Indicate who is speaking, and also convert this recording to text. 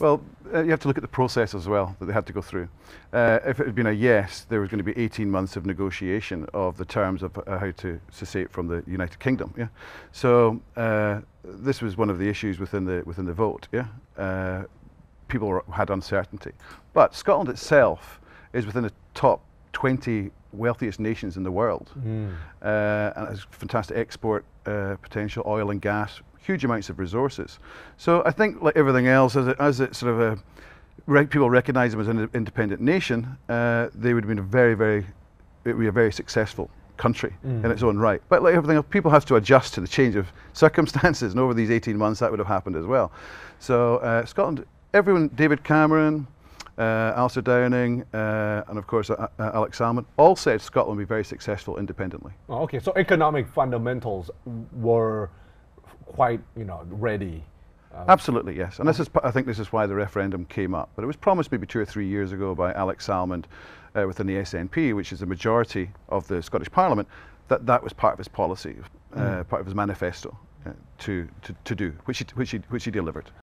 Speaker 1: Well, uh, you have to look at the process as well that they had to go through. Uh, if it had been a yes, there was going to be 18 months of negotiation of the terms of uh, how to secede from the United Kingdom. Yeah, so uh, this was one of the issues within the within the vote. Yeah, uh, people were, had uncertainty, but Scotland itself is within the top 20 wealthiest nations in the world. Mm. Uh, and has fantastic export uh, potential, oil and gas, huge amounts of resources. So I think like everything else, as it, as it sort of a, uh, people recognize them as an independent nation, uh, they would have been a very, very, it would be a very successful country mm. in its own right. But like everything else, people have to adjust to the change of circumstances. And over these 18 months, that would have happened as well. So uh, Scotland, everyone, David Cameron, uh, Alistair Downing, uh, and of course uh, uh Alex Salmon, all said Scotland would be very successful independently.
Speaker 2: Oh, okay, so economic fundamentals were quite, you know, ready. Um, Absolutely, yes. And this
Speaker 1: is, I think this is why the referendum came up. But it was promised maybe two or three years ago by Alex Salmond uh, within the SNP, which is the majority of the Scottish Parliament, that that was part of his policy, mm. part of his manifesto. Uh, to, to, to do, which he, which, he, which he delivered.